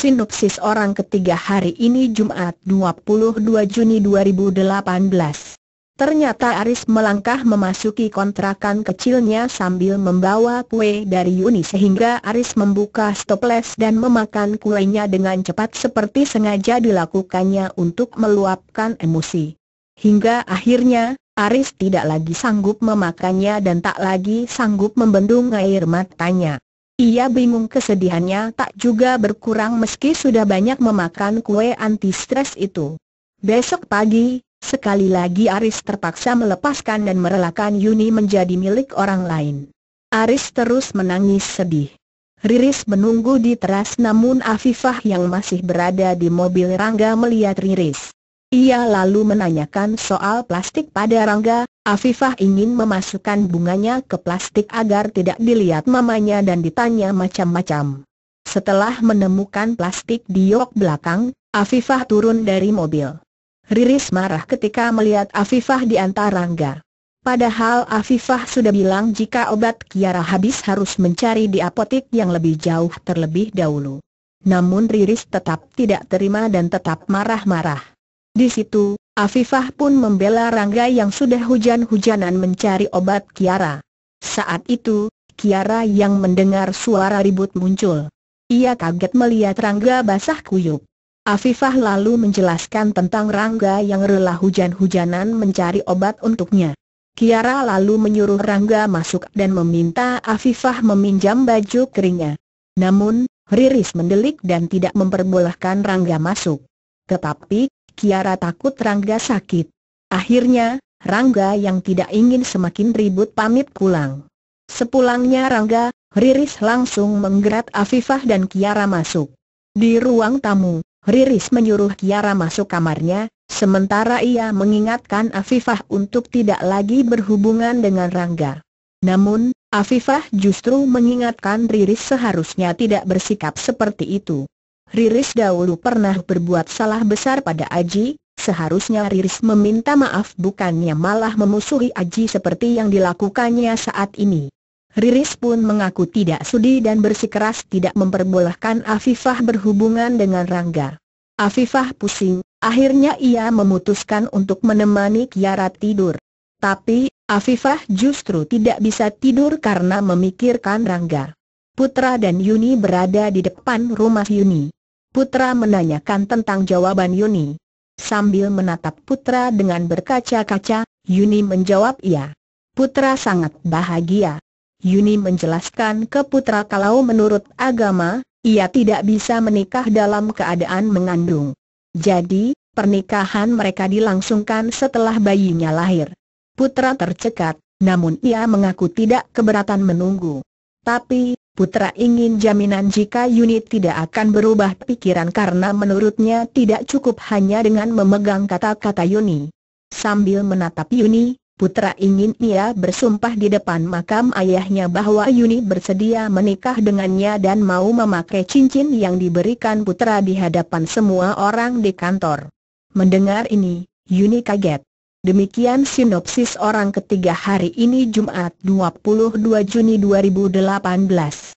Sinopsis orang ketiga hari ini Jumat 22 Juni 2018. Ternyata Aris melangkah memasuki kontrakan kecilnya sambil membawa kue dari Yuni sehingga Aris membuka stoples dan memakan kuenya dengan cepat seperti sengaja dilakukannya untuk meluapkan emosi. Hingga akhirnya, Aris tidak lagi sanggup memakannya dan tak lagi sanggup membendung air matanya. Ia bingung kesedihannya tak juga berkurang meski sudah banyak memakan kue anti-stres itu. Besok pagi, sekali lagi Aris terpaksa melepaskan dan merelakan Yuni menjadi milik orang lain. Aris terus menangis sedih. Riris menunggu di teras namun Afifah yang masih berada di mobil Rangga melihat Riris. Ia lalu menanyakan soal plastik pada Rangga, Afifah ingin memasukkan bunganya ke plastik agar tidak dilihat mamanya dan ditanya macam-macam. Setelah menemukan plastik di yok belakang, Afifah turun dari mobil. Riris marah ketika melihat Afifah di antara Rangga. Padahal Afifah sudah bilang jika obat Kiara habis harus mencari di apotek yang lebih jauh terlebih dahulu. Namun Riris tetap tidak terima dan tetap marah-marah. Di situ, Afifah pun membela Rangga yang sudah hujan-hujanan mencari obat Kiara. Saat itu, Kiara yang mendengar suara ribut muncul. Ia kaget melihat Rangga basah kuyup. Afifah lalu menjelaskan tentang Rangga yang rela hujan-hujanan mencari obat untuknya. Kiara lalu menyuruh Rangga masuk dan meminta Afifah meminjam baju keringnya. Namun, Riris mendelik dan tidak memperbolehkan Rangga masuk. Tetapi, Kiara takut Rangga sakit. Akhirnya, Rangga yang tidak ingin semakin ribut pamit pulang. Sepulangnya Rangga, Riris langsung menggerat Afifah dan Kiara masuk. Di ruang tamu, Riris menyuruh Kiara masuk kamarnya, sementara ia mengingatkan Afifah untuk tidak lagi berhubungan dengan Rangga. Namun, Afifah justru mengingatkan Riris seharusnya tidak bersikap seperti itu. Riris dahulu pernah berbuat salah besar pada Aji, seharusnya Riris meminta maaf bukannya malah memusuhi Aji seperti yang dilakukannya saat ini. Riris pun mengaku tidak sudi dan bersikeras tidak memperbolehkan Afifah berhubungan dengan Rangga. Afifah pusing, akhirnya ia memutuskan untuk menemani Kiara tidur. Tapi, Afifah justru tidak bisa tidur karena memikirkan Rangga. Putra dan Yuni berada di depan rumah Yuni. Putra menanyakan tentang jawaban Yuni. Sambil menatap Putra dengan berkaca-kaca, Yuni menjawab iya. Putra sangat bahagia. Yuni menjelaskan ke Putra kalau menurut agama, ia tidak bisa menikah dalam keadaan mengandung. Jadi, pernikahan mereka dilangsungkan setelah bayinya lahir. Putra tercekat, namun ia mengaku tidak keberatan menunggu. Tapi, Putra ingin jaminan jika unit tidak akan berubah pikiran karena menurutnya tidak cukup hanya dengan memegang kata-kata Yuni. Sambil menatap Yuni, Putra ingin ia bersumpah di depan makam ayahnya bahwa Yuni bersedia menikah dengannya dan mau memakai cincin yang diberikan Putra di hadapan semua orang di kantor. Mendengar ini, Yuni kaget. Demikian sinopsis orang ketiga hari ini Jumat 22 Juni 2018.